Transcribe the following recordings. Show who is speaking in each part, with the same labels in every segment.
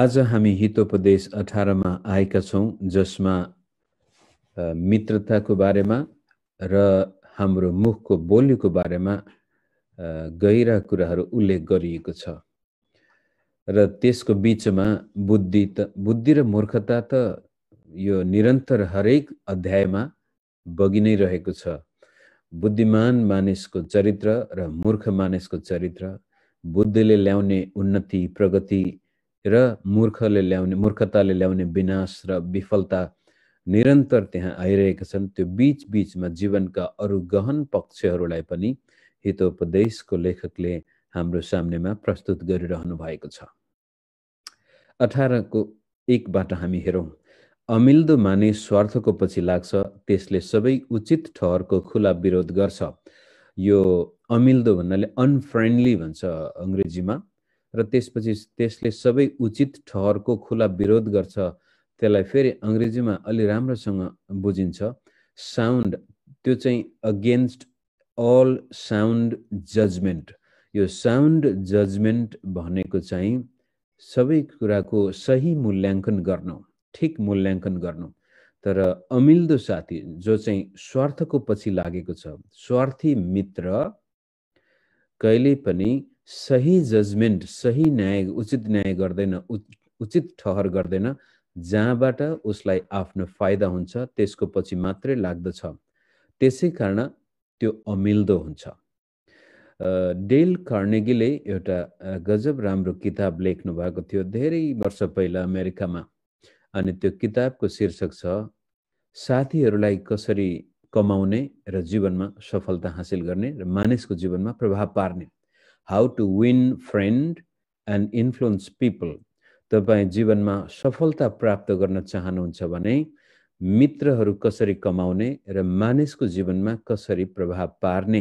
Speaker 1: आज हामी हितोपदेश अठारमा आएका छौँ जसमा मित्रताको बारेमा र हाम्रो मुखको बोलीको बारेमा गहिरा कुराहरू उल्लेख गरिएको छ र त्यसको बिचमा बुद्धि त बुद्धि र मूर्खता त यो निरन्तर हरेक अध्यायमा बगि नै रहेको छ बुद्धिमान मानिसको चरित्र र मूर्ख मानिसको चरित्र बुद्धिले ल्याउने उन्नति प्रगति र मूर्खले ल्याउने मूर्खताले ल्याउने विनाश र विफलता निरन्तर त्यहाँ आइरहेका छन् त्यो बिच बिचमा जीवनका अरू गहन पक्षहरूलाई पनि हितोपदेशको लेखकले हाम्रो सामनेमा प्रस्तुत गरिरहनु भएको छ अठारको एकबाट हामी हेरौँ अमिल्दो माने स्वार्थको पछि लाग्छ त्यसले सबै उचित ठहरको खुला विरोध गर्छ यो अमिल्दो भन्नाले अनफ्रेन्डली भन्छ अङ्ग्रेजीमा र त्यसपछि त्यसले सबै उचित ठहरको खुला विरोध गर्छ त्यसलाई फेरि अङ्ग्रेजीमा अलि राम्रोसँग बुझिन्छ साउन्ड त्यो चाहिँ अगेन्स्ट अल साउन्ड जजमेन्ट यो साउन्ड जजमेन्ट भनेको चाहिँ सबै कुराको सही मूल्याङ्कन गर्नु ठिक मूल्याङ्कन गर्नु तर अमिल्दो साथी जो चाहिँ स्वार्थको पछि लागेको छ स्वार्थी मित्र कहिले पनि सही जजमेन्ट सही न्याय उचित न्याय गर्दैन उचित ठहर गर्दैन जहाँबाट उसलाई आफ्नो फाइदा हुन्छ त्यसको पछि मात्रै लाग्दछ त्यसै कारण त्यो अमिल्दो हुन्छ डेल कर्नेगीले एउटा गजब राम्रो किताब लेख्नु भएको थियो धेरै वर्ष पहिला अमेरिकामा अनि त्यो किताबको शीर्षक छ साथीहरूलाई कसरी कमाउने र जीवनमा सफलता हासिल गर्ने र मानिसको जीवनमा प्रभाव पार्ने how to win friend and influence people तपाईँ जीवनमा सफलता प्राप्त गर्न चाहनुहुन्छ भने मित्रहरू कसरी कमाउने र मानिसको जीवनमा कसरी प्रभाव पार्ने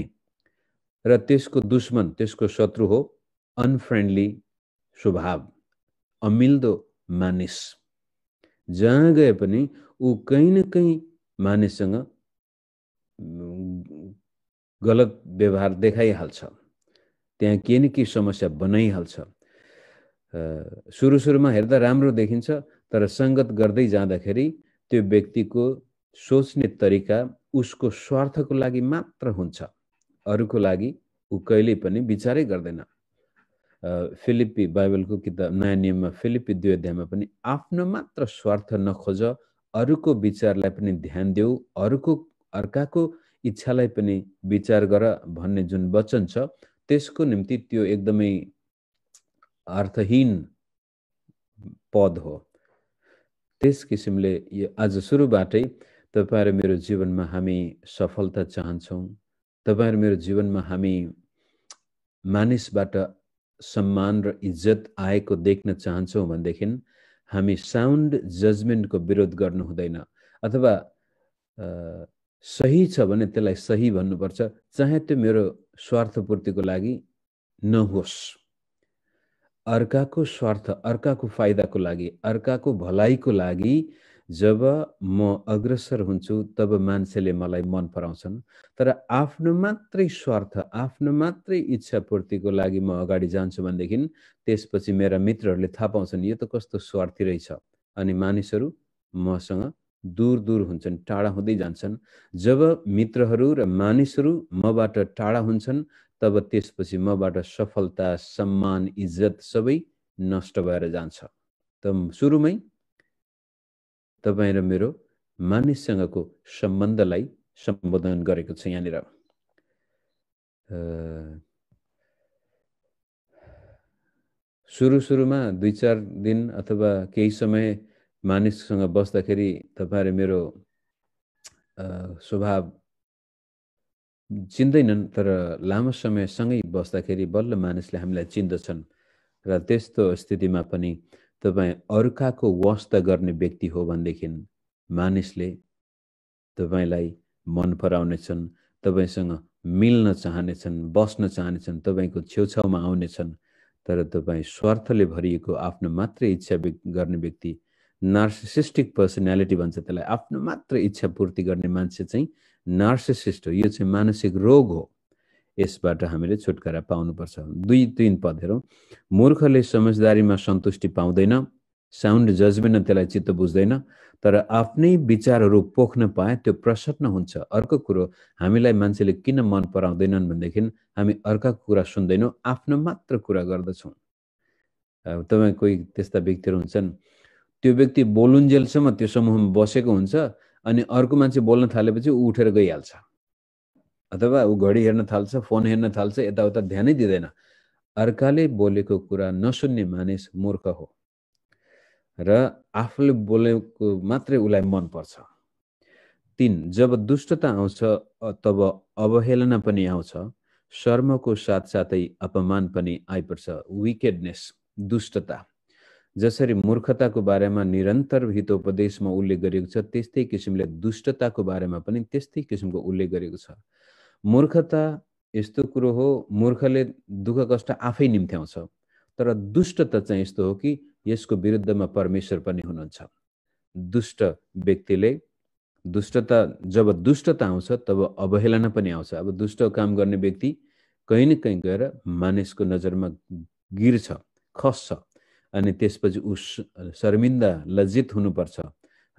Speaker 1: र त्यसको दुश्मन त्यसको शत्रु हो अनफ्रेन्डली स्वभाव अमिल्दो मानिस जहाँ गए पनि ऊ कहीँ न कहीँ मानिससँग गलत व्यवहार देखाइहाल्छ त्यहाँ केही न केही समस्या बनाइहाल्छ सुरु सुरुमा हेर्दा राम्रो देखिन्छ तर सङ्गत गर्दै जाँदाखेरि त्यो व्यक्तिको सोच्ने तरिका उसको स्वार्थको लागि मात्र हुन्छ अरूको लागि ऊ कहिले पनि विचारै गर्दैन फिलिपी बाइबलको किताब नयाँ नियममा फिलिपी दुई अध्यायमा पनि आफ्नो मात्र स्वार्थ नखोज अरूको विचारलाई पनि ध्यान देऊ अरूको अर्काको इच्छालाई पनि विचार गर भन्ने जुन वचन छ त्यसको निम्ति त्यो एकदमै अर्थहीन पद हो त्यस किसिमले यो आज सुरुबाटै तपाईँहरू मेरो जीवनमा हामी सफलता चाहन्छौँ तपाईँहरू मेरो जीवनमा हामी मानिसबाट सम्मान र इज्जत आएको देख्न चाहन्छौँ भनेदेखि हामी साउन्ड जजमेन्टको विरोध गर्नु हुँदैन अथवा सही छ भने त्यसलाई सही भन्नुपर्छ चाहे त्यो मेरो स्वार्थपूर्तिको लागि नहोस् अर्काको स्वार्थ अर्काको फाइदाको लागि अर्काको भलाइको लागि जब म अग्रसर हुन्छु तब मान्छेले मलाई मन पराउँछन् तर आफ्नो मात्रै स्वार्थ आफ्नो मात्रै इच्छापूर्तिको लागि म अगाडि जान्छु भनेदेखि त्यसपछि मेरा मित्रहरूले थाहा पाउँछन् यो त कस्तो स्वार्थी रहेछ अनि मानिसहरू मसँग दूर दूर हुन्छन् टाढा हुँदै जान्छन् जब मित्रहरू र मानिसहरू मबाट टाढा हुन्छन् तब त्यसपछि मबाट सफलता सम्मान इज्जत सबै नष्ट भएर जान्छ त सुरुमै तपाईँ र मेरो मानिससँगको सम्बन्धलाई सम्बोधन गरेको छ यहाँनिर सुरु सुरुमा दुई चार दिन अथवा केही समय मानिससँग बस्दाखेरि तपाईँहरू मेरो स्वभाव चिन्दैनन् तर लामो समयसँगै बस्दाखेरि बल्ल मानिसले हामीलाई चिन्दछन् र त्यस्तो स्थितिमा पनि तपाईँ अर्काको वस्ता गर्ने व्यक्ति हो भनेदेखि मानिसले तपाईँलाई मन पराउनेछन् तपाईँसँग मिल्न चाहनेछन् बस्न चाहनेछन् तपाईँको छेउछाउमा आउनेछन् तर तपाईँ स्वार्थले भरिएको आफ्नो मात्रै इच्छा गर्ने व्यक्ति नार्सिसिस्टिक पर्सनालिटी भन्छ त्यसलाई आफ्नो मात्र इच्छा पूर्ति गर्ने मान्छे चाहिँ नार्सिसिस्ट हो यो चाहिँ मानसिक रोग हो यसबाट हामीले छुटकारा पाउनुपर्छ दुई तिन पद हेरौँ मूर्खले समझदारीमा सन्तुष्टि पाउँदैन साउन्ड जजमेन्ट त्यसलाई चित्त बुझ्दैन तर आफ्नै विचारहरू पोख्न पाए त्यो प्रसन्न हुन्छ अर्को कुरो हामीलाई मान्छेले किन मन पराउँदैनन् भनेदेखि हामी अर्काको कुरा सुन्दैनौँ आफ्नो मात्र कुरा गर्दछौँ तपाईँ कोही त्यस्ता व्यक्तिहरू हुन्छन् त्यो व्यक्ति बोलुन्जेलसम्म त्यो समूहमा बसेको हुन्छ अनि अर्को मान्छे बोल्न थालेपछि ऊ उठेर गइहाल्छ अथवा ऊ घडी हेर्न थाल्छ फोन हेर्न थाल्छ यताउता ध्यानै दिँदैन अर्काले बोलेको कुरा नसुन्ने मानिस मूर्ख हो र आफूले बोलेको मात्रै उसलाई मनपर्छ तिन जब दुष्टता आउँछ तब अवहेलना पनि आउँछ शर्मको साथसाथै अपमान पनि आइपर्छ विकेडनेस दुष्टता जसरी मूर्खताको बारेमा निरन्तर हितोपदेशमा उल्लेख गरिएको छ त्यस्तै किसिमले दुष्टताको बारेमा पनि त्यस्तै किसिमको उल्लेख गरेको छ मूर्खता यस्तो कुरो हो मूर्खले दुःख कष्ट आफै निम्त्याउँछ तर दुष्टता चाहिँ यस्तो हो कि यसको विरुद्धमा परमेश्वर पनि हुनुहुन्छ दुष्ट व्यक्तिले दुष्टता जब दुष्टता आउँछ तब अवहेलना पनि आउँछ अब दुष्ट काम गर्ने व्यक्ति कहीँ न कहीँ गएर मानिसको नजरमा गिर्छ खस्छ अनि त्यसपछि उस शर्मिन्दा लज्जित हुनुपर्छ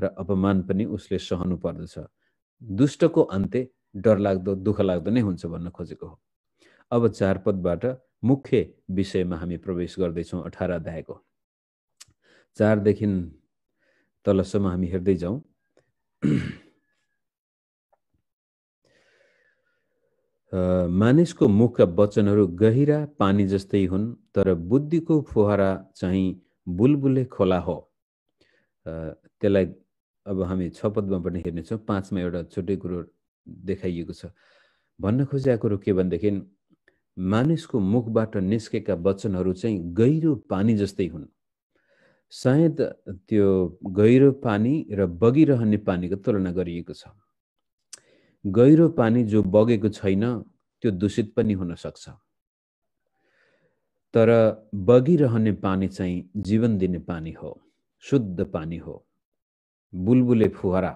Speaker 1: र अपमान पनि उसले सहनु पर्दछ दुष्टको अन्त्य डरलाग्दो दुःख लाग्दो नै हुन्छ भन्न खोजेको हो अब चारपदबाट मुख्य विषयमा हामी प्रवेश गर्दैछौँ अठार अध्यायको चारदेखि तलसम्म हामी हेर्दै जाउँ मानिसको मुखका वचनहरू गहिरा पानी जस्तै हुन् तर बुद्धिको फोहरा चाहिँ बुलबुले खोला हो त्यसलाई अब हामी छ पदमा पनि हेर्नेछौँ पाँचमा एउटा छुट्टै कुरो देखाइएको छ भन्न खोजेको कुरो के भनेदेखि मानिसको मुखबाट निस्केका वचनहरू चाहिँ गहिरो पानी जस्तै हुन् सायद त्यो गहिरो पानी र बगिरहने पानीको तुलना गरिएको छ गहिरो पानी जो बगेको छैन त्यो दूषित पनि हुन सक्छ तर बगिरहने पानी चाहिँ जीवन दिने पानी हो शुद्ध पानी हो बुलबुले फुहारा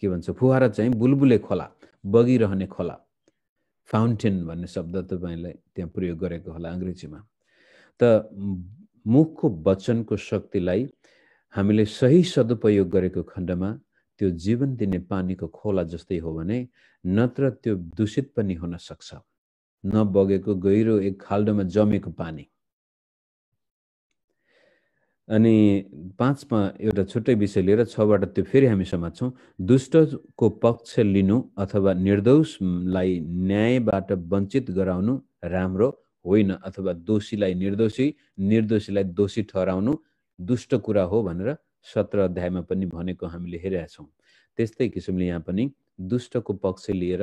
Speaker 1: के भन्छ फुहारा चाहिँ बुलबुले खोला बगिरहने खोला फाउन्टेन भन्ने शब्द तपाईँलाई त्यहाँ प्रयोग गरेको होला अङ्ग्रेजीमा त मुखको वचनको शक्तिलाई हामीले सही सदुपयोग गरेको खण्डमा त्यो जीवन दिने पानीको खोला जस्तै हो भने नत्र त्यो दूषित पनि हुन सक्छ नबगेको गहिरो एक खाल्डोमा जमेको पानी अनि पाँचमा एउटा छुट्टै विषय लिएर छबाट त्यो फेरि हामी समात्छौँ दुष्टको पक्ष लिनु अथवा निर्दोषलाई न्यायबाट वञ्चित गराउनु राम्रो होइन अथवा दोषीलाई निर्दोषी निर्दोषीलाई दोषी ठहराउनु दुष्ट कुरा हो भनेर सत्र अध्यायमा पनि भनेको हामीले हेरेका त्यस्तै किसिमले यहाँ पनि दुष्टको पक्ष लिएर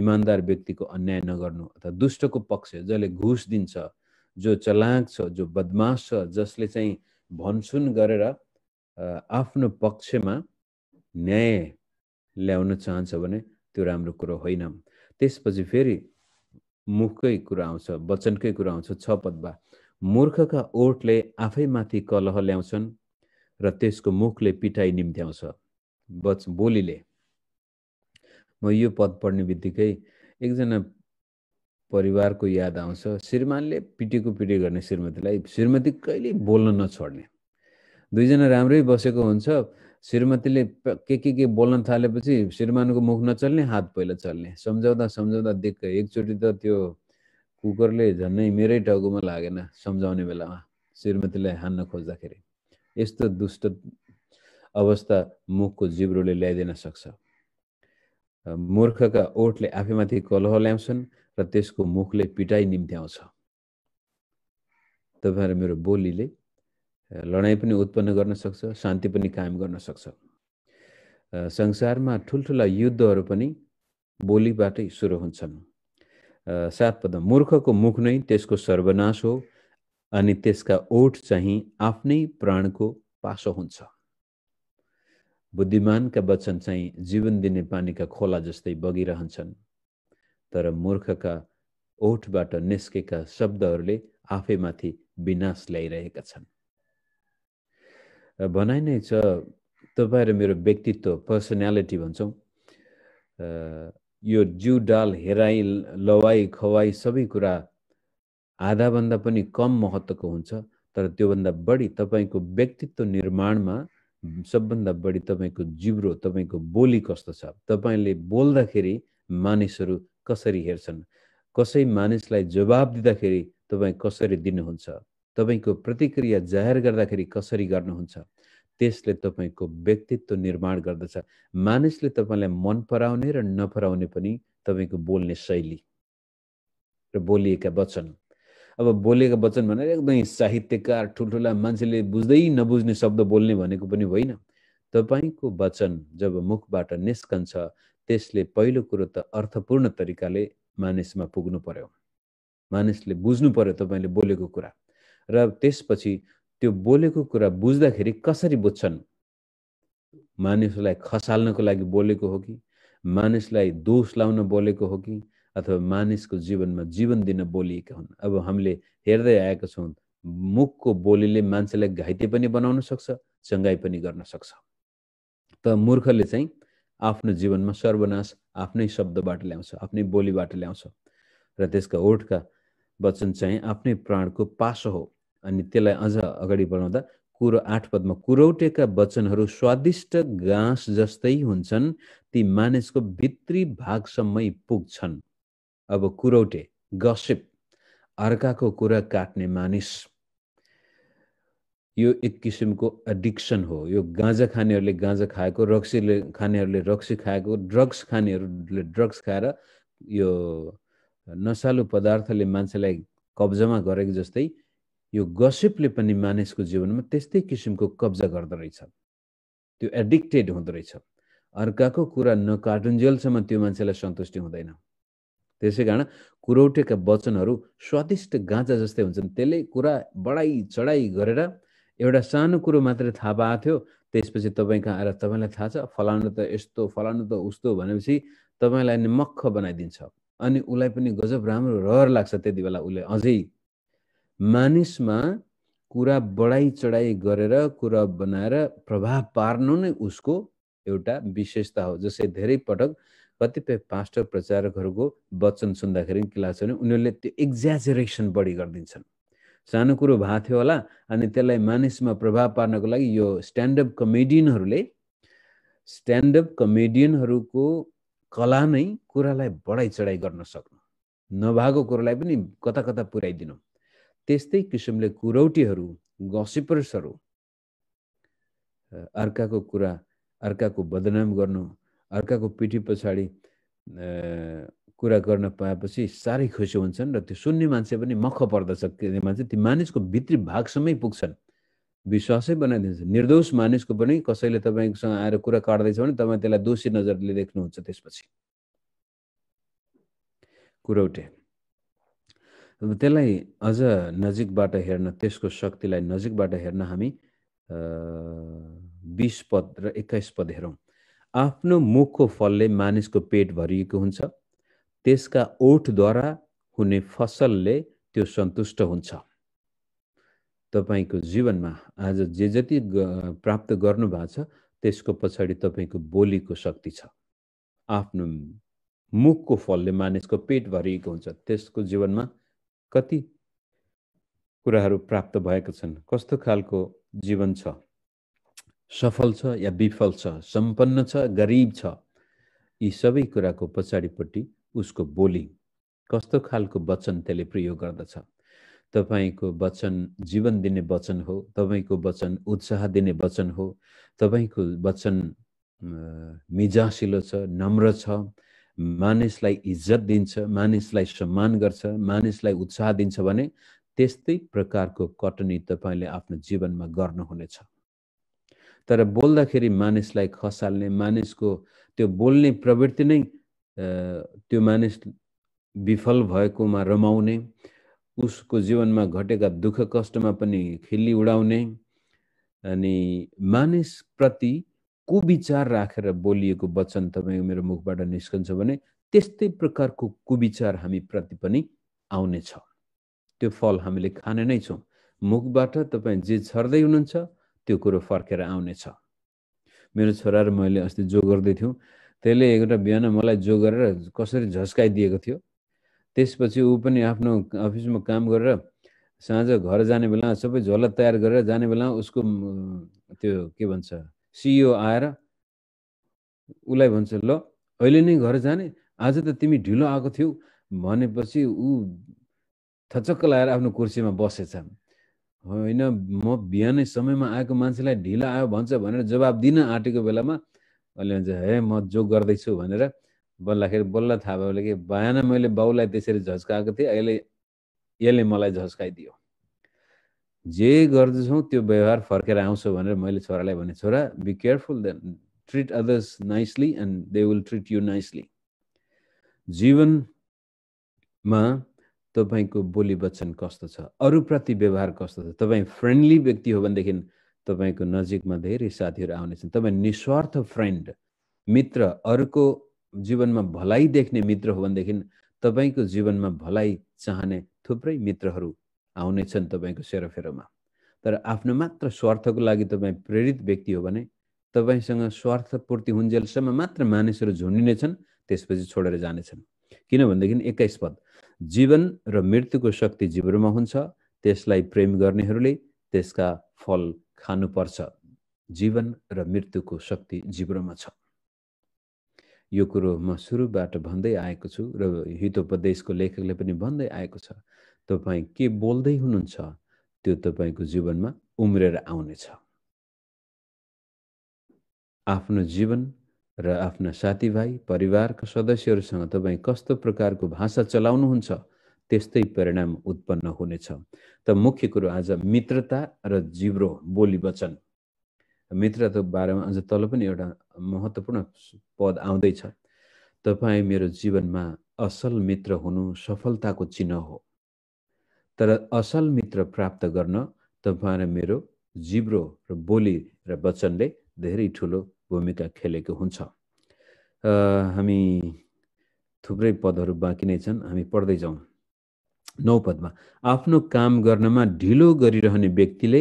Speaker 1: इमान्दार व्यक्तिको अन्याय नगर्नु अथवा दुष्टको पक्ष जसले घुस दिन्छ जो चलाक छ जो बदमास छ जसले चाहिँ भनसुन गरेर आफ्नो पक्षमा न्याय ल्याउन चाहन्छ भने त्यो राम्रो कुरो होइन त्यसपछि फेरि मुखकै कुरा आउँछ वचनकै कुरा आउँछ छ पदमा मूर्खका ओठले आफैमाथि कलह ल्याउँछन् र त्यसको मुखले पिटाइ निम्त्याउँछ वच बोलीले म यो पद पढ्ने बित्तिकै एकजना परिवारको याद आउँछ श्रीमानले पिटेको पिटे गर्ने श्रीमतीलाई श्रीमती कहिले बोल्न नछोड्ने दुईजना राम्रै बसेको हुन्छ श्रीमतीले के के के बोल्न थालेपछि श्रीमानको मुख नचल्ने हात पहिला चल्ने सम्झाउँदा सम्झाउँदा दिक्क एकचोटि त त्यो कुकरले झन्नै मेरै टाउकोमा लागेन सम्झाउने बेलामा श्रीमतीलाई हान्न खोज्दाखेरि यस्तो दुष्ट अवस्था मुखको जिब्रोले ल्याइदिन सक्छ मूर्खका ओठले आफैमाथि कलह ल्याउँछन् र त्यसको मुखले पिटाइ निम्त्याउँछ तपाईँहरू मेरो बोलीले लडाइँ पनि उत्पन्न गर्न सक्छ शान्ति पनि कायम गर्न सक्छ संसारमा ठुल्ठुला युद्धहरू पनि बोलीबाटै सुरु हुन्छन् सात पद मूर्खको मुख नै त्यसको सर्वनाश हो अनि त्यसका ओठ चाहिँ आफ्नै प्राणको पासो हुन्छ बुद्धिमानका वचन चाहिँ जीवन दिने पानीका खोला जस्तै बगिरहन्छन् तर मूर्खका ओठबाट निस्केका शब्दहरूले आफैमाथि विनाश ल्याइरहेका छन् भनाइ नै छ तपाईँ र मेरो व्यक्तित्व पर्सनालिटी भन्छौँ यो जिउ डाल हेराइ लवाई खवाई सबै कुरा आधाभन्दा पनि कम महत्त्वको हुन्छ तर त्योभन्दा बढी तपाईँको व्यक्तित्व निर्माणमा सबभन्दा बढी तपाईँको जिब्रो तपाईँको बोली कस्तो छ तपाईँले बोल्दाखेरि मानिसहरू कसरी हेर्छन् कसै मानिसलाई जवाब दिँदाखेरि तपाईँ कसरी दिनुहुन्छ तपाईँको प्रतिक्रिया जाहेर गर्दाखेरि कसरी गर्नुहुन्छ त्यसले तपाईँको व्यक्तित्व निर्माण गर्दछ मानिसले तपाईँलाई मन पराउने र नपराउने पनि तपाईँको बोल्ने शैली र बोलिएका वचन अब बोलेको वचन भनेर एकदमै साहित्यकार ठुल्ठुला मान्छेले बुझ्दै नबुझ्ने शब्द बोल्ने भनेको पनि होइन तपाईँको वचन जब मुखबाट निस्कन्छ त्यसले पहिलो कुरो त अर्थपूर्ण तरिकाले मानिसमा पुग्नु पर्यो मानिसले बुझ्नु पर्यो तपाईँले बोलेको कुरा र त्यसपछि त्यो बोलेको कुरा बुझ्दाखेरि कसरी बुझ्छन् मानिसलाई खसाल्नको लागि बोलेको हो कि मानिसलाई दोष लाउन बोलेको हो कि अथवा मानिसको जीवनमा जीवन दिन बोलिएका हुन् अब हामीले हेर्दै आएका छौँ मुखको बोलीले मान्छेलाई घाइते पनि बनाउन सक्छ चङ्गाई पनि गर्न सक्छ त मूर्खले चाहिँ आफ्नो जीवनमा सर्वनाश आफ्नै शब्दबाट ल्याउँछ आफ्नै बोलीबाट ल्याउँछ र त्यसका ओठका वचन चाहिँ आफ्नै प्राणको पासो हो अनि त्यसलाई अझ अगाडि बढाउँदा कुरो आठ पदमा कुरौटेका वचनहरू स्वादिष्ट घाँस जस्तै हुन्छन् ती मानिसको भित्री भागसम्मै पुग्छन् अब कुरौटे गसिप अर्काको कुरा काट्ने मानिस यो एक किसिमको एडिक्सन हो यो गाँजा खानेहरूले गाँजा खाएको रक्सीले खानेहरूले रक्सी खाएको ड्रग्स खानेहरूले ड्रग्स खाएर यो नसालु पदार्थले मान्छेलाई कब्जामा गरेको जस्तै यो गसिपले पनि मानिसको जीवनमा त्यस्तै किसिमको कब्जा गर्दोरहेछ त्यो एडिक्टेड हुँदो रहेछ अर्काको कुरा नकाटुन्जेलसम्म त्यो मान्छेलाई सन्तुष्टि हुँदैन त्यसै कारण कुरौटेका वचनहरू स्वादिष्ट गाँजा जस्तै हुन्छन् त्यसले कुरा बढाइ चढाइ गरेर एउटा सानो कुरो मात्रै थाहा पाएको थियो त्यसपछि तपाईँ कहाँ आएर तपाईँलाई थाहा छ फलानु त यस्तो फलानु त उस्तो भनेपछि तपाईँलाई नि मख बनाइदिन्छ अनि उसलाई पनि गजब राम्रो रहर लाग्छ त्यति बेला उसले अझै मानिसमा कुरा बढाइ चढाइ गरेर कुरा बनाएर प्रभाव पार्नु नै उसको एउटा विशेषता हो जसले धेरै पटक कतिपय पास्टर प्रचारकहरूको वचन सुन्दाखेरि के लाग्छ भने उनीहरूले त्यो एक्ज्याजरेसन बढी गरिदिन्छन् सानो कुरो भएको थियो होला अनि त्यसलाई मानिसमा प्रभाव पार्नको लागि यो स्ट्यान्डअप कमेडियनहरूले स्ट्यान्डअप कमेडियनहरूको कला नै कुरालाई बढाइ चढाइ गर्न सक्नु नभएको कुरालाई पनि कता कता पुर्याइदिनु त्यस्तै किसिमले कुरौटीहरू गसिपर्सहरू अर्काको कुरा अर्काको बदनाम गर्नु अर्काको पिठी पछाडि कुरा गर्न पाएपछि साह्रै खुसी हुन्छन् र त्यो सुन्ने मान्छे पनि मख पर्दछ के मान्छे ती मानिसको भित्री भागसम्मै पुग्छन् विश्वासै बनाइदिन्छ निर्दोष मानिसको पनि कसैले तपाईँसँग आएर कुरा काट्दैछ भने तपाईँ त्यसलाई दोषी नजरले देख्नुहुन्छ त्यसपछि कुरो कुरौटे त्यसलाई अझ नजिकबाट हेर्न त्यसको शक्तिलाई नजिकबाट हेर्न हामी बिस पद र एक्काइस पद हेरौँ आफ्नो मुखको फलले मानिसको पेट भरिएको हुन्छ त्यसका ओठद्वारा हुने फसलले त्यो सन्तुष्ट हुन्छ तपाईँको जीवनमा आज जे जति प्राप्त गर्नुभएको छ त्यसको पछाडि तपाईँको बोलीको शक्ति छ आफ्नो मुखको फलले मानिसको पेट भरिएको हुन्छ त्यसको जीवनमा कति कुराहरू प्राप्त भएका छन् कस्तो खालको जीवन छ सफल छ या विफल छ सम्पन्न छ गरिब छ यी सबै कुराको पछाडिपट्टि उसको बोली कस्तो खालको वचन त्यसले प्रयोग गर्दछ तपाईँको वचन जीवन दिने वचन हो तपाईँको वचन उत्साह दिने वचन हो तपाईँको वचन मिजासिलो छ नम्र छ मानिसलाई इज्जत दिन्छ मानिसलाई सम्मान गर्छ मानिसलाई उत्साह दिन्छ भने त्यस्तै प्रकारको कटनी तपाईँले आफ्नो जीवनमा गर्नुहुनेछ तर बोल्दाखेरि मानिसलाई खसाल्ने मानिसको त्यो बोल्ने प्रवृत्ति नै त्यो मानिस विफल भएकोमा रमाउने उसको जीवनमा घटेका दुःख कष्टमा पनि खिल्ली उडाउने अनि मानिसप्रति कुविचार राखेर बोलिएको वचन तपाईँ मेरो मुखबाट निस्कन्छ भने त्यस्तै प्रकारको कुविचार हामीप्रति पनि आउनेछ त्यो फल हामीले खाने नै छौँ मुखबाट तपाईँ जे छर्दै हुनुहुन्छ त्यो कुरो फर्केर आउने छ मेरो छोरा र मैले अस्ति जो गर्दै थियौँ त्यसले एउटा बिहान मलाई जो गरेर कसरी झस्काइदिएको थियो त्यसपछि ऊ पनि आफ्नो अफिसमा काम गरेर साँझ घर जाने बेला सबै झोला तयार गरेर जाने बेला उसको त्यो के भन्छ सिइओ आएर उसलाई भन्छ ल अहिले नै घर जाने आज त तिमी ढिलो आएको थियौ भनेपछि ऊ थचक्क लगाएर आफ्नो कुर्सीमा बसेछन् होइन म बिहानै समयमा आएको मान्छेलाई ढिलो आयो भन्छ भनेर जवाब दिन आँटेको बेलामा अहिले भन्छ हे म जो गर्दैछु भनेर बोल्दाखेरि बोल्ला थाहा भयो कि बयान मैले बाउलाई त्यसरी झस्काएको थिएँ अहिले यसले मलाई झस्काइदियो जे गर्दछौँ त्यो व्यवहार फर्केर आउँछ भनेर मैले छोरालाई भने छोरा be careful then treat others nicely and they will treat you nicely जीवनमा तपाईँको बोली वचन कस्तो छ अरूप्रति व्यवहार कस्तो छ तपाईँ फ्रेन्डली व्यक्ति हो भनेदेखि तपाईँको नजिकमा धेरै साथीहरू आउनेछन् तपाईँ निस्वार्थ फ्रेन्ड मित्र अरूको जीवनमा भलाइ देख्ने मित्र हो भनेदेखि तपाईँको जीवनमा भलाइ चाहने थुप्रै मित्रहरू आउनेछन् तपाईँको सेरोफेरोमा तर आफ्नो मात्र स्वार्थको लागि तपाईँ प्रेरित व्यक्ति हो भने तपाईँसँग स्वार्थपूर्ति हुन्जेलसम्म मात्र मानिसहरू झुन्डिनेछन् त्यसपछि छोडेर जानेछन् किनभनेदेखि एक्काइस पद जीवन र मृत्युको शक्ति जिब्रोमा हुन्छ त्यसलाई प्रेम गर्नेहरूले त्यसका फल खानुपर्छ जीवन र मृत्युको शक्ति जिब्रोमा छ यो कुरो म सुरुबाट भन्दै आएको छु र हितोपदेशको लेखकले पनि भन्दै आएको छ तपाईँ के बोल्दै हुनुहुन्छ त्यो तपाईँको जीवनमा उम्रेर आउनेछ आफ्नो जीवन र आफ्ना साथीभाइ परिवारका सदस्यहरूसँग तपाईँ कस्तो प्रकारको भाषा चलाउनुहुन्छ त्यस्तै परिणाम उत्पन्न हुनेछ त मुख्य कुरो आज मित्रता र जिब्रो बोली वचन मित्रताको बारेमा आज तल पनि एउटा महत्त्वपूर्ण पद आउँदैछ तपाईँ मेरो जीवनमा असल मित्र हुनु सफलताको चिन्ह हो तर असल मित्र प्राप्त गर्न तपाईँ र मेरो जिब्रो र बोली र वचनले धेरै ठुलो भूमिका खेलेको हुन्छ हामी थुप्रै पदहरू बाँकी नै छन् हामी पढ्दै जाउँ नौ पदमा आफ्नो काम गर्नमा ढिलो गरिरहने व्यक्तिले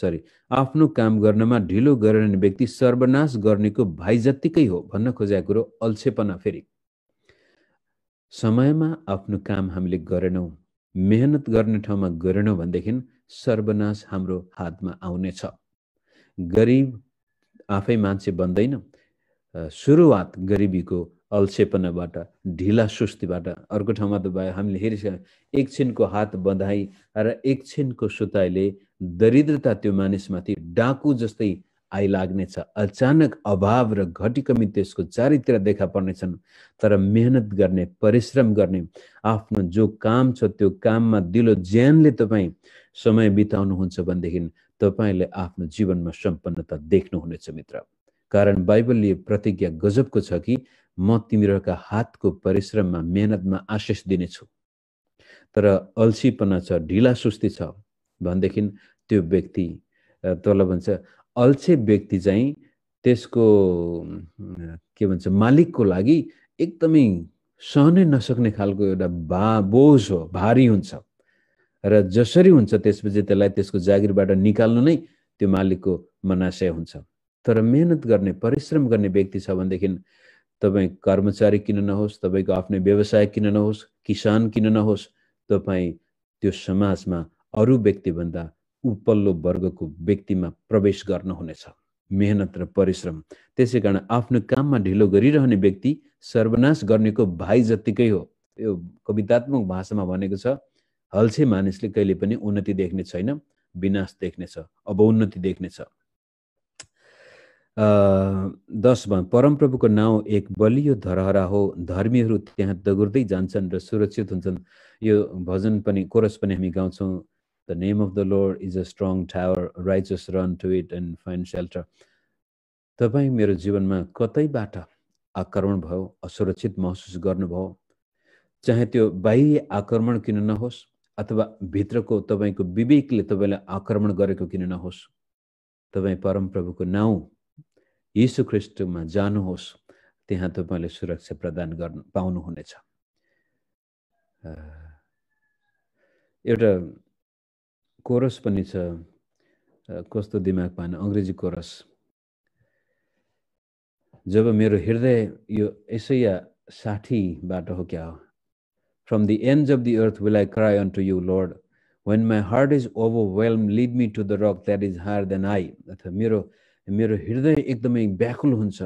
Speaker 1: सरी आफ्नो काम गर्नमा ढिलो गरिरहने व्यक्ति सर्वनाश गर्नेको भाइ जत्तिकै हो भन्न खोजेको कुरो अल्छेपना फेरि समयमा आफ्नो काम हामीले गरेनौँ मेहनत गर्ने ठाउँमा गरेनौँ भनेदेखि सर्वनाश हाम्रो हातमा आउनेछ गरिब आफै मान्छे बन्दैन सुरुवात गरिबीको अल्छेपनाबाट ढिला सुस्तीबाट अर्को ठाउँमा त भयो हामीले हेरिसक्यौँ एकछिनको हात बधाई र एकछिनको सुताइले दरिद्रता त्यो मानिसमाथि डाकु जस्तै आइलाग्नेछ अचानक अभाव र कमी त्यसको चारैतिर देखा पर्नेछन् तर मेहनत गर्ने परिश्रम गर्ने आफ्नो जो काम छ त्यो काममा दिलो ज्यानले तपाईँ समय बिताउनुहुन्छ भनेदेखि तपाईँले आफ्नो जीवनमा सम्पन्नता देख्नुहुनेछ मित्र कारण बाइबलले प्रतिज्ञा गजबको छ कि म तिमीहरूका हातको परिश्रममा मेहनतमा आशिष दिनेछु तर अल्छीपना छ ढिला सुस्ती छ भनेदेखि त्यो व्यक्ति तल भन्छ अल्छे व्यक्ति चाहिँ त्यसको के भन्छ मालिकको लागि एकदमै सहनै नसक्ने खालको एउटा भा बोझ हो भारी हुन्छ र जसरी हुन्छ त्यसपछि त्यसलाई त्यसको जागिरबाट निकाल्नु नै त्यो मालिकको मनाशय हुन्छ तर मेहनत गर्ने परिश्रम गर्ने व्यक्ति छ भनेदेखि तपाईँ कर्मचारी किन नहोस् तपाईँको आफ्नै व्यवसाय किन नहोस् किसान किन नहोस् तपाईँ त्यो समाजमा अरू व्यक्तिभन्दा उपल्लो वर्गको व्यक्तिमा प्रवेश गर्नुहुनेछ मेहनत र परिश्रम त्यसै कारण आफ्नो काममा ढिलो गरिरहने व्यक्ति सर्वनाश गर्नेको भाइ जत्तिकै हो यो कवितात्मक भाषामा भनेको छ अल्छे मानिसले कहिले पनि उन्नति देख्ने छैन विनाश देख्नेछ अब उन्नति देख्नेछ दसमा परमप्रभुको नाउँ एक बलियो धरहरा हो धर्मीहरू त्यहाँ दगुर्दै जान्छन् र सुरक्षित हुन्छन् यो भजन पनि कोरस पनि हामी गाउँछौँ the name of the lord is a strong tower righteous run to it and find shelter तपाईँ मेरो जीवनमा कतैबाट आक्रमण भयो असुरक्षित महसुस गर्नुभयो चाहे त्यो बाह्य आक्रमण किन नहोस् अथवा भित्रको तपाईँको विवेकले तपाईँलाई आक्रमण गरेको किन नहोस् तपाईँ परमप्रभुको नाउँ यीशु ख्रिस्टमा जानुहोस् त्यहाँ तपाईँले सुरक्षा प्रदान गर्नु पाउनुहुनेछ एउटा कोरस पनि छ कस्तो दिमाग पानी अङ्ग्रेजी कोरस जब मेरो हृदय यो यसैया साठीबाट हो क्या हो From the ends of the earth will I cry unto you, Lord. When my heart is overwhelmed, lead me to the rock that is higher than I. अथवा मेरो मेरो हृदय एकदमै व्याकुल हुन्छ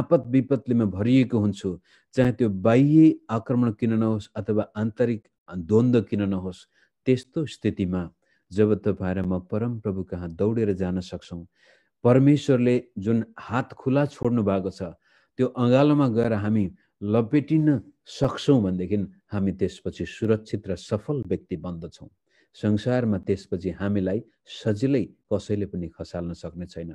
Speaker 1: आपत विपत्ले म भरिएको हुन्छु चाहे त्यो बाह्य आक्रमण किन नहोस् अथवा आन्तरिक द्वन्द्व किन नहोस् त्यस्तो स्थितिमा जब तपाईँहरू म परम प्रभु कहाँ दौडेर जान सक्छौँ परमेश्वरले जुन हात खुला छोड्नु भएको छ त्यो अँगालोमा गएर हामी लपेटिन सक्छौँ भनेदेखि हामी त्यसपछि सुरक्षित र सफल व्यक्ति बन्दछौँ संसारमा त्यसपछि हामीलाई सजिलै कसैले पनि खसाल्न सक्ने छैन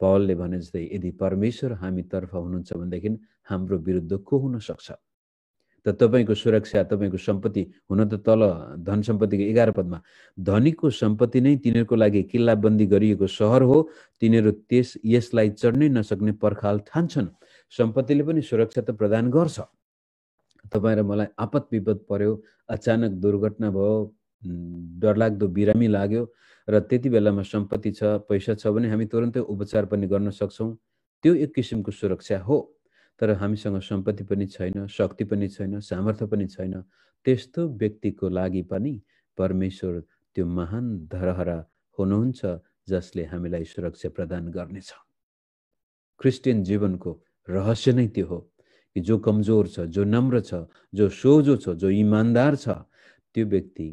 Speaker 1: पहलले भने जस्तै यदि परमेश्वर हामीतर्फ हुनुहुन्छ भनेदेखि हाम्रो विरुद्ध को हुन सक्छ त तपाईँको सुरक्षा तपाईँको सम्पत्ति हुन त तल धन सम्पत्तिको एघार पदमा धनीको सम्पत्ति नै तिनीहरूको लागि किल्लाबन्दी गरिएको सहर हो तिनीहरू त्यस यसलाई चढ्नै नसक्ने पर्खाल ठान्छन् सम्पत्तिले पनि सुरक्षा त प्रदान गर्छ तपाईँ र मलाई आपत विपद पर्यो अचानक दुर्घटना भयो डरलाग्दो बिरामी लाग्यो र त्यति बेलामा सम्पत्ति छ पैसा छ भने हामी तुरन्तै उपचार पनि गर्न सक्छौँ त्यो एक किसिमको सुरक्षा हो तर हामीसँग सम्पत्ति पनि छैन शक्ति पनि छैन सामर्थ्य पनि छैन त्यस्तो व्यक्तिको लागि पनि परमेश्वर त्यो महान धरहरा हुनुहुन्छ जसले हामीलाई सुरक्षा प्रदान गर्नेछ क्रिस्टियन जीवनको रहस्य नै त्यो हो कि जो कमजोर छ जो नम्र छ जो सोझो छ जो इमान्दार छ त्यो व्यक्ति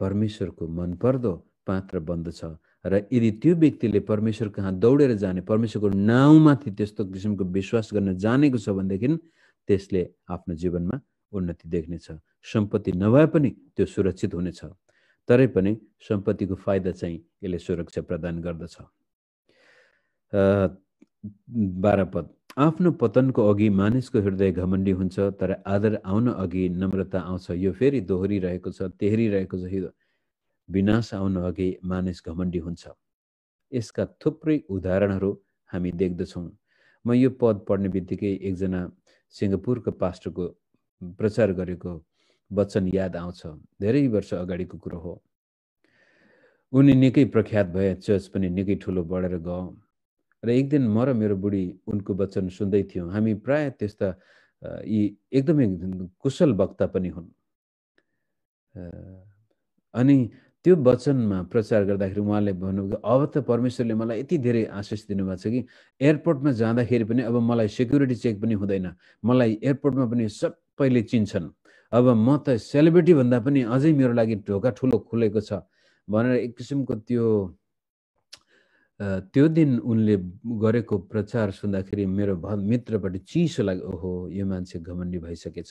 Speaker 1: परमेश्वरको मनपर्दो पात्र बन्दछ र यदि त्यो व्यक्तिले परमेश्वर कहाँ दौडेर जाने परमेश्वरको नाउँमाथि त्यस्तो किसिमको विश्वास गर्न जानेको छ भनेदेखि त्यसले आफ्नो जीवनमा उन्नति देख्नेछ सम्पत्ति नभए पनि त्यो सुरक्षित हुनेछ तरै पनि सम्पत्तिको फाइदा चाहिँ यसले सुरक्षा प्रदान गर्दछ बाह्र पद आफ्नो पतनको अघि मानिसको हृदय घमण्डी हुन्छ तर आदर आउन अघि नम्रता आउँछ यो फेरि दोहोरिरहेको छ तेहरिरहेको छ हिजो विनाश आउन अघि मानिस घमण्डी हुन्छ यसका थुप्रै उदाहरणहरू हामी देख्दछौँ म यो पद पढ्ने बित्तिकै एकजना सिङ्गापुरको पास्टरको प्रचार गरेको वचन याद आउँछ धेरै वर्ष अगाडिको कुरो हो उनी निकै प्रख्यात भए चर्च पनि निकै ठुलो बढेर गयो र एक दिन म र मेरो बुढी उनको वचन सुन्दै थियौँ हामी प्राय त्यस्ता यी एकदमै कुशल वक्ता पनि हुन् अनि त्यो वचनमा प्रचार गर्दाखेरि उहाँले भन्नुभयो अब त परमेश्वरले मलाई यति धेरै आशिष दिनुभएको छ कि एयरपोर्टमा जाँदाखेरि पनि अब मलाई सेक्युरिटी चेक पनि हुँदैन मलाई एयरपोर्टमा पनि सबैले चिन्छन् अब म त सेलिब्रिटी भन्दा पनि अझै मेरो लागि ढोका ठुलो खुलेको छ भनेर एक किसिमको त्यो त्यो दिन उनले गरेको प्रचार सुन्दाखेरि मेरो भ मित्रपट्टि चिसो लाग्यो ओहो यो मान्छे घमण्डी भइसकेछ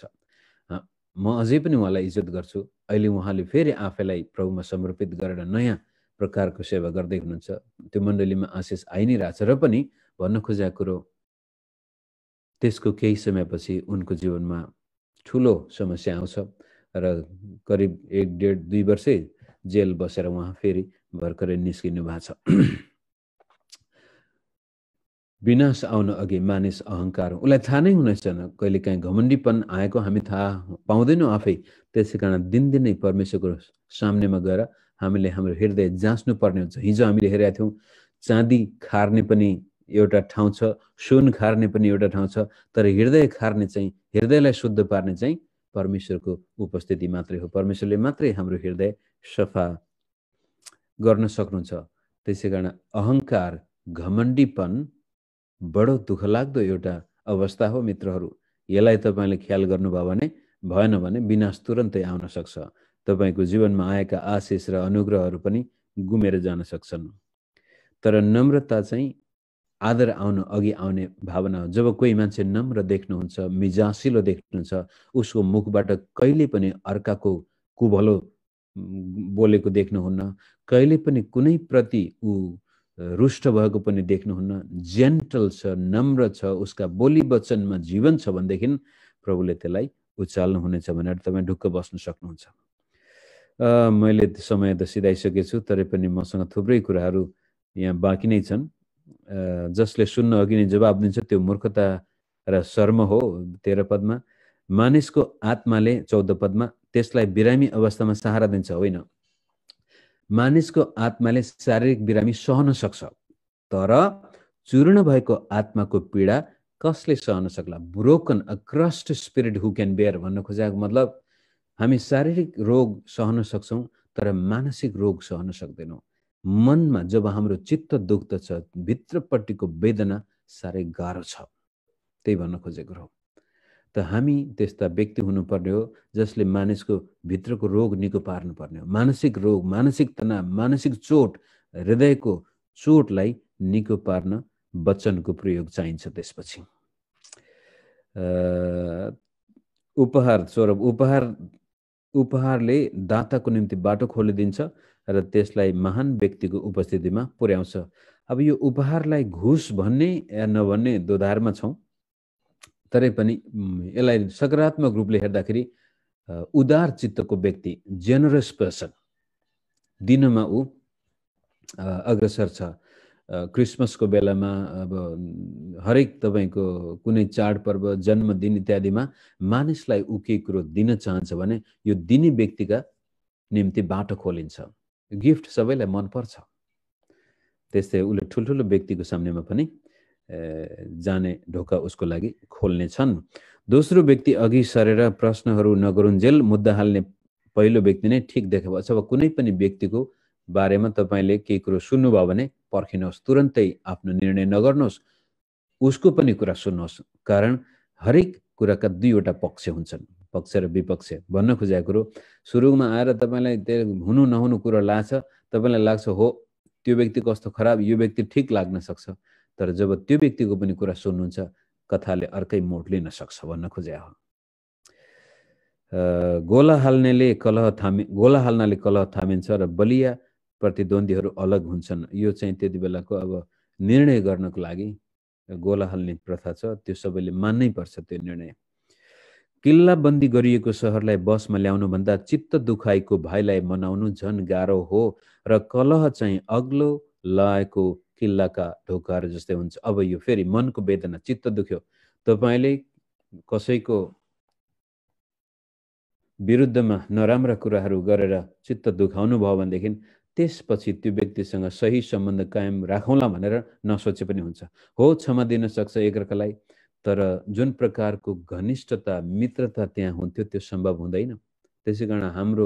Speaker 1: म अझै पनि उहाँलाई इज्जत गर्छु अहिले उहाँले फेरि आफैलाई प्रभुमा समर्पित गरेर नयाँ प्रकारको सेवा गर्दै हुनुहुन्छ त्यो मण्डलीमा आशिष आइ नै रहेछ र पनि भन्न खोजेको कुरो त्यसको केही समयपछि उनको जीवनमा ठुलो समस्या आउँछ र करिब एक डेढ दुई वर्षै जेल बसेर उहाँ फेरि भर्खरै निस्किनु भएको छ विनाश आउन अघि मानिस अहङ्कार उसलाई थाहा नै छैन कहिले काहीँ घमण्डीपन आएको हामी थाहा पाउँदैनौँ आफै त्यसै कारण दिनदिनै परमेश्वरको सामनेमा गएर हामीले हाम्रो हृदय जाँच्नु पर्ने हुन्छ हिजो हामीले हेरेका थियौँ चाँदी खार्ने पनि एउटा ठाउँ छ सुन खार्ने पनि एउटा ठाउँ छ तर हृदय खार्ने चाहिँ हृदयलाई शुद्ध पार्ने चाहिँ परमेश्वरको उपस्थिति मात्रै हो परमेश्वरले मात्रै हाम्रो हृदय सफा गर्न सक्नुहुन्छ त्यसै कारण अहङ्कार घमण्डीपन बडो दुःखलाग्दो एउटा अवस्था हो मित्रहरू यसलाई तपाईँले ख्याल गर्नुभयो भने भएन भने विनाश तुरन्तै आउन सक्छ तपाईँको जीवनमा आएका आशिष र अनुग्रहहरू पनि गुमेर जान सक्छन् तर नम्रता चाहिँ आदर आउनु अघि आउने भावना हो जब कोही मान्छे नम्र देख्नुहुन्छ मिजासिलो देख्नुहुन्छ उसको मुखबाट कहिले पनि अर्काको कुभलो बोलेको देख्नुहुन्न कहिले पनि कुनै प्रति ऊ रुष्ट भएको पनि देख्नुहुन्न जेन्टल छ नम्र छ उसका बोली वचनमा जीवन छ भनेदेखि प्रभुले त्यसलाई उचाल्नुहुनेछ भनेर तपाईँ ढुक्क बस्न सक्नुहुन्छ मैले समय त सिधाइसकेछु तरै पनि मसँग थुप्रै कुराहरू यहाँ बाँकी नै छन् जसले सुन्न अघि नै जवाब दिन्छ त्यो मूर्खता र शर्म हो तेह्र पदमा मानिसको आत्माले चौध पदमा त्यसलाई बिरामी अवस्थामा सहारा दिन्छ होइन मानिसको आत्माले शारीरिक बिरामी सहन सक्छ तर चूर्ण भएको आत्माको पीडा कसले सहन सक्ला broken a crushed spirit who can bear भन्न खोजेको मतलब हामी शारीरिक रोग सहन सक्छौँ तर मानसिक रोग सहन सक्दैनौँ मनमा जब हाम्रो चित्त दुख्दछ भित्रपट्टिको वेदना साह्रै गाह्रो छ त्यही भन्न खोजेको हो त हामी त्यस्ता व्यक्ति हुनुपर्ने हो जसले मानिसको भित्रको रोग निको पार्नुपर्ने हो मानसिक रोग मानसिक तनाव मानसिक चोट हृदयको चोटलाई निको पार्न वचनको प्रयोग चाहिन्छ त्यसपछि उपहार सौरभ उपहार उपहारले दाताको निम्ति बाटो खोलिदिन्छ र त्यसलाई महान व्यक्तिको उपस्थितिमा पुर्याउँछ अब यो उपहारलाई घुस भन्ने या नभन्ने दोधारमा छौँ तरै पनि यसलाई सकारात्मक रूपले हेर्दाखेरि उदार चित्तको व्यक्ति जेनरस पर्सन दिनमा ऊ अग्रसर छ क्रिसमसको बेलामा अब हरेक तपाईँको कुनै चाडपर्व जन्मदिन इत्यादिमा मानिसलाई ऊ केही कुरो दिन चाहन्छ भने यो दिने व्यक्तिका निम्ति बाटो खोलिन्छ गिफ्ट सबैलाई मनपर्छ त्यस्तै उसले ठुल्ठुलो व्यक्तिको सामनेमा पनि जाने ढोका उसको लागि खोल्ने छन् दोस्रो व्यक्ति अघि सरेर प्रश्नहरू नगरुन्जेल मुद्दा हाल्ने पहिलो व्यक्ति नै ठिक देखेको अथवा कुनै पनि व्यक्तिको बारेमा तपाईँले केही कुरो सुन्नुभयो भने पर्खिनुहोस् तुरन्तै आफ्नो निर्णय नगर्नुहोस् उसको पनि कुरा सुन्नुहोस् कारण हरेक कुराका दुईवटा पक्ष हुन्छन् पक्ष र विपक्ष भन्न खोजेको कुरो सुरुमा आएर तपाईँलाई त्यो हुनु नहुनु कुरो लाग्छ तपाईँलाई लाग्छ हो त्यो व्यक्ति कस्तो खराब यो व्यक्ति ठिक लाग्न सक्छ तर जब त्यो व्यक्तिको पनि कुरा सुन्नुहुन्छ कथाले अर्कै मोड लिन सक्छ भन्न खोज्या हो गोला हाल्नेले कलह थामि गोला हाल्नाले कलह थामिन्छ र बलिया प्रतिद्वन्दीहरू अलग हुन्छन् यो चाहिँ त्यति बेलाको अब निर्णय गर्नको लागि गोला हाल्ने प्रथा छ त्यो सबैले मान्नै पर्छ त्यो निर्णय किल्लाबन्दी गरिएको सहरलाई बसमा ल्याउनुभन्दा चित्त दुखाइको भाइलाई मनाउनु झन् गाह्रो हो र कलह चाहिँ अग्लो लगाएको किल्लाका ढोकाहरू जस्तै हुन्छ अब यो फेरि मनको वेदना चित्त दुख्यो तपाईँले कसैको विरुद्धमा नराम्रा कुराहरू गरेर चित्त दुखाउनु भयो भनेदेखि त्यसपछि त्यो व्यक्तिसँग सही सम्बन्ध कायम राखौँला भनेर नसोचे पनि हुन्छ हो क्षमा दिन सक्छ एकअर्कालाई तर जुन प्रकारको घनिष्ठता मित्रता त्यहाँ हुन्थ्यो त्यो सम्भव हुँदैन त्यसै कारण हाम्रो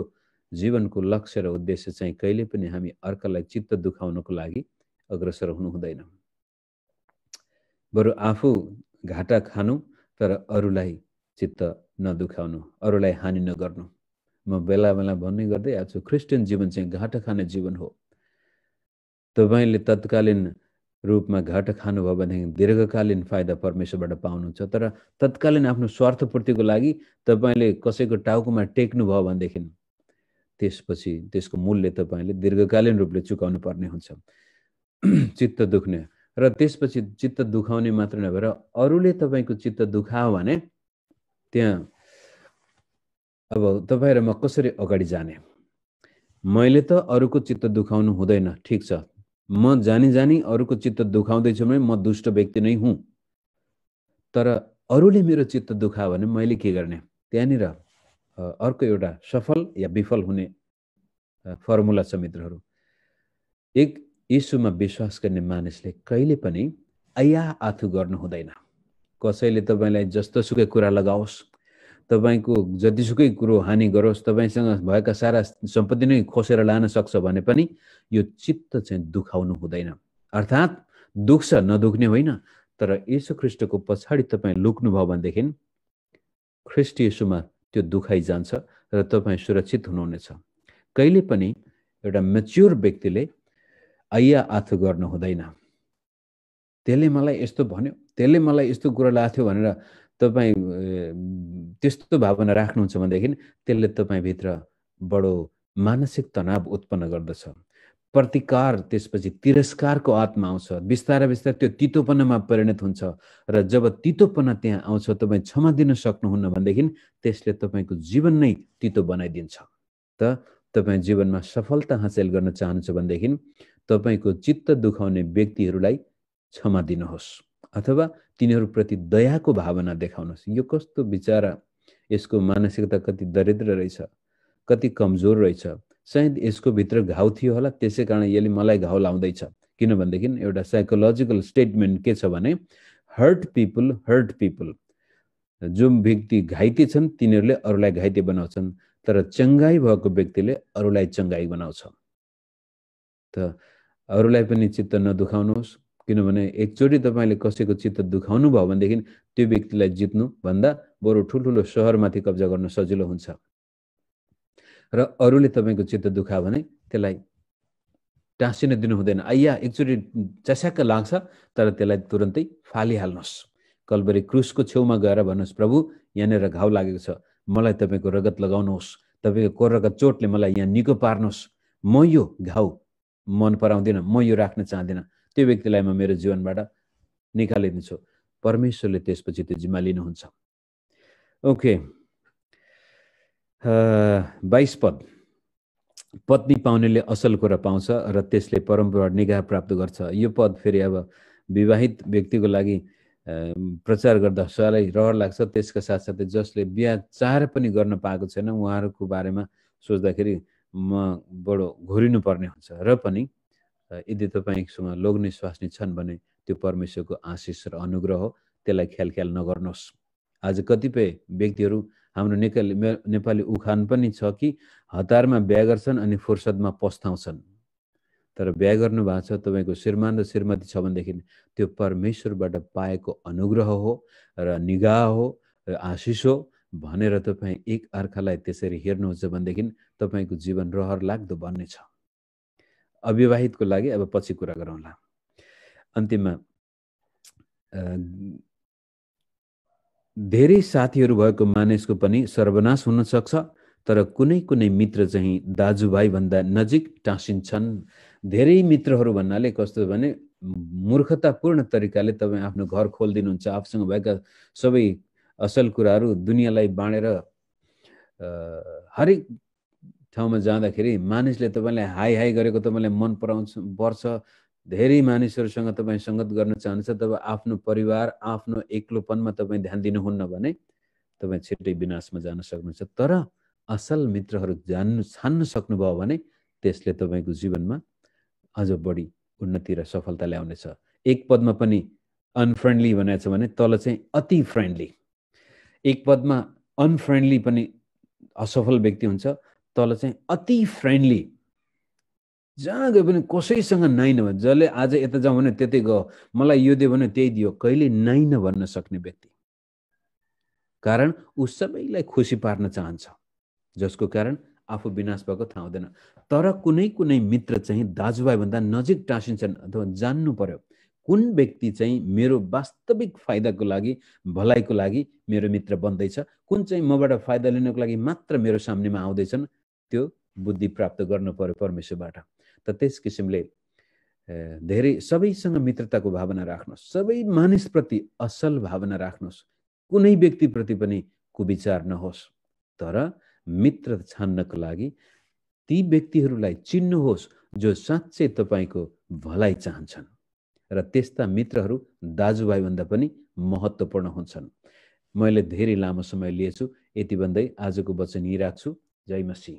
Speaker 1: जीवनको लक्ष्य र उद्देश्य चाहिँ कहिले पनि हामी अर्कालाई चित्त दुखाउनको लागि अग्रसर हुनु हुँदैन बरु आफू घाटा खानु तर अरूलाई चित्त नदुखाउनु अरूलाई हानि नगर्नु म बेला बेला भन्ने गर्दै छु क्रिस्चियन जीवन चाहिँ घाटा खाने जीवन हो तपाईँले तत्कालीन रूपमा घाटा खानुभयो भनेदेखि दीर्घकालीन फाइदा परमेश्वरबाट पाउनुहुन्छ तर तत्कालीन आफ्नो स्वार्थपूर्तिको लागि तपाईँले कसैको टाउकोमा टेक्नुभयो भनेदेखि त्यसपछि त्यसको मूल्य तपाईँले दीर्घकालीन रूपले चुकाउनु पर्ने हुन्छ चित्त दुख्ने र त्यसपछि चित्त दुखाउने मात्र नभएर अरूले तपाईँको चित्त दुखायो भने त्यहाँ अब तपाईँ र म कसरी अगाडि जाने मैले त अरूको चित्त दुखाउनु हुँदैन ठिक छ म जानी जानी अरूको चित्त दुखाउँदैछु भने म दुष्ट व्यक्ति नै हुँ तर अरूले मेरो चित्त दुखायो भने मैले के गर्ने त्यहाँनिर अर्को एउटा सफल या विफल हुने फर्मुला छ मित्रहरू एक यीशुमा विश्वास गर्ने मानिसले कहिले पनि अया आथु गर्नु हुँदैन कसैले तपाईँलाई जस्तोसुकै कुरा लगाओस् तपाईँको जतिसुकै कुरो हानि गरोस् तपाईँसँग भएका सारा सम्पत्ति नै खोसेर लान सक्छ भने पनि यो चित्त चाहिँ दुखाउनु हुँदैन अर्थात् दुख्छ नदुख्ने होइन तर यसो ख्रिस्टको पछाडि तपाईँ लुक्नुभयो भनेदेखि ख्रिस्ट यसोमा त्यो दुखाइ जान्छ र तपाईँ सुरक्षित हुनुहुनेछ कहिले पनि एउटा मेच्योर व्यक्तिले आइया आथो गर्नु हुँदैन त्यसले मलाई यस्तो भन्यो त्यसले मलाई यस्तो कुरो लाग्थ्यो भनेर तपाईँ त्यस्तो भावना राख्नुहुन्छ भनेदेखि त्यसले तपाईँभित्र बडो मानसिक तनाव उत्पन्न गर्दछ प्रतिकार त्यसपछि तिरस्कारको आत्मा आउँछ बिस्तारै बिस्तारै त्यो तितोपनामा परिणत हुन्छ र जब तितोपना त्यहाँ आउँछ तपाईँ क्षमा दिन सक्नुहुन्न भनेदेखि त्यसले तपाईँको जीवन नै तितो बनाइदिन्छ त तपाईँ जीवनमा सफलता हासिल गर्न चाहनुहुन्छ भनेदेखि तपाईँको चित्त दुखाउने व्यक्तिहरूलाई क्षमा दिनुहोस् अथवा तिनीहरूप्रति दयाको भावना देखाउनुहोस् यो कस्तो विचार यसको मानसिकता कति दरिद्र रहेछ कति कमजोर रहेछ सायद यसको भित्र घाउ थियो होला त्यसै कारण यसले मलाई घाउ लाउँदैछ किनभनेदेखि एउटा साइकोलोजिकल स्टेटमेन्ट के छ भने हर्ट पिपुल हर्ट पिपुल जो व्यक्ति घाइते छन् तिनीहरूले अरूलाई घाइते बनाउँछन् तर चङ्गाई भएको व्यक्तिले अरूलाई चङ्गाई बनाउँछ त अरूलाई पनि चित्त नदुखाउनुहोस् किनभने एकचोटि तपाईँले कसैको चित्त दुखाउनु भयो भनेदेखि त्यो व्यक्तिलाई जित्नुभन्दा बरु ठुल्ठुलो सहरमाथि कब्जा गर्न सजिलो हुन्छ र अरूले तपाईँको चित्त दुखा भने त्यसलाई टाँसिन दिनु हुँदैन आइया एकचोटि चस्याक्क लाग्छ तर त्यसलाई तुरन्तै फालिहाल्नुहोस् कलबरी क्रुसको छेउमा गएर भन्नुहोस् प्रभु यहाँनिर घाउ लागेको छ मलाई तपाईँको रगत लगाउनुहोस् तपाईँको रगत चोटले मलाई यहाँ निको पार्नुहोस् म यो घाउ मन पराउँदिनँ म यो राख्न चाहदिनँ त्यो व्यक्तिलाई म मेरो जीवनबाट निकालिदिन्छु परमेश्वरले त्यसपछि त्यो जिम्मा लिनुहुन्छ ओके बाइस पद पत्नी पाउनेले असल कुरा पाउँछ र त्यसले परम्परा निगाह प्राप्त गर्छ यो पद फेरि अब विवाहित व्यक्तिको लागि प्रचार गर्दा सबैलाई रहर लाग्छ त्यसका साथसाथै जसले बिहा चाहेर पनि गर्न पाएको छैन उहाँहरूको बारेमा सोच्दाखेरि म बडो घोरिनुपर्ने हुन्छ र पनि यदि तपाईँसँग लोग्ने स्वास्नी छन् भने त्यो परमेश्वरको आशिष र अनुग्रह हो त्यसलाई ख्याल ख्याल नगर्नुहोस् आज कतिपय व्यक्तिहरू हाम्रो नेपाली नेपाली उखान पनि छ कि हतारमा बिहा गर्छन् अनि फुर्सदमा पस्ताउँछन् तर बिहा गर्नु भएको छ तपाईँको श्रीमान र श्रीमती छ भनेदेखि त्यो परमेश्वरबाट पाएको अनुग्रह हो र निगाह हो र आशिष हो भनेर तपाईँ एक अर्कालाई त्यसरी हेर्नुहुन्छ भनेदेखि तपाईँको जीवन रहर लाग्दो बन्ने छ अविवाहितको लागि अब पछि कुरा गरौँला अन्तिममा धेरै साथीहरू भएको मानिसको पनि सर्वनाश हुन सक्छ तर कुनै कुनै मित्र चाहिँ दाजुभाइभन्दा नजिक टाँसिन्छन् धेरै मित्रहरू भन्नाले कस्तो भने मूर्खतापूर्ण तरिकाले तपाईँ आफ्नो घर खोलिदिनुहुन्छ आफूसँग भएका सबै असल कुराहरू दुनियाँलाई बाँडेर हरेक ठाउँमा जाँदाखेरि मानिसले तपाईँलाई हाई हाई गरेको तपाईँलाई मन पराउँछ पर्छ धेरै मानिसहरूसँग तपाईँ सङ्गत गर्न चाहनुहुन्छ तब आफ्नो परिवार आफ्नो एक्लोपनमा तपाईँ ध्यान दिनुहुन्न भने तपाईँ छिट्टै विनाशमा जान सक्नुहुन्छ तर असल मित्रहरू जान्नु छान्न सक्नुभयो भने त्यसले तपाईँको जीवनमा अझ बढी उन्नति र सफलता ल्याउनेछ एक पदमा पनि अनफ्रेन्डली भनेको छ भने तल चाहिँ अति फ्रेन्डली एक पदमा अनफ्रेन्डली पनि असफल व्यक्ति हुन्छ तल चाहिँ अति फ्रेन्डली जहाँ गयो भने कसैसँग नाइन भन्छ जसले आज यता जाउँ भने त्यतै गयो मलाई यो दियो भने त्यही दियो कहिले नाइन भन्न सक्ने व्यक्ति कारण ऊ सबैलाई खुसी पार्न चाहन्छ जसको कारण आफू विनाश भएको थाहा हुँदैन तर कुनै कुनै मित्र चाहिँ दाजुभाइभन्दा नजिक टाँसिन्छन् अथवा जान्नु पर्यो कुन व्यक्ति चाहिँ मेरो वास्तविक फाइदाको लागि भलाइको लागि मेरो मित्र बन्दैछ कुन चाहिँ मबाट फाइदा लिनको लागि मात्र मेरो सामनेमा आउँदैछन् त्यो बुद्धि प्राप्त गर्नु पर्यो परमेश्वरबाट त त्यस किसिमले धेरै सबैसँग मित्रताको भावना राख्नुहोस् सबै मानिसप्रति असल भावना राख्नुहोस् कुनै व्यक्तिप्रति पनि कुविचार नहोस् तर मित्र छान्नको लागि ती व्यक्तिहरूलाई चिन्नुहोस् जो साँच्चै तपाईँको भलाइ चाहन्छन् र त्यस्ता मित्रहरू दाजुभाइभन्दा पनि महत्त्वपूर्ण हुन्छन् मैले धेरै लामो समय लिएछु यति भन्दै आजको वचन यी राख्छु जय मसी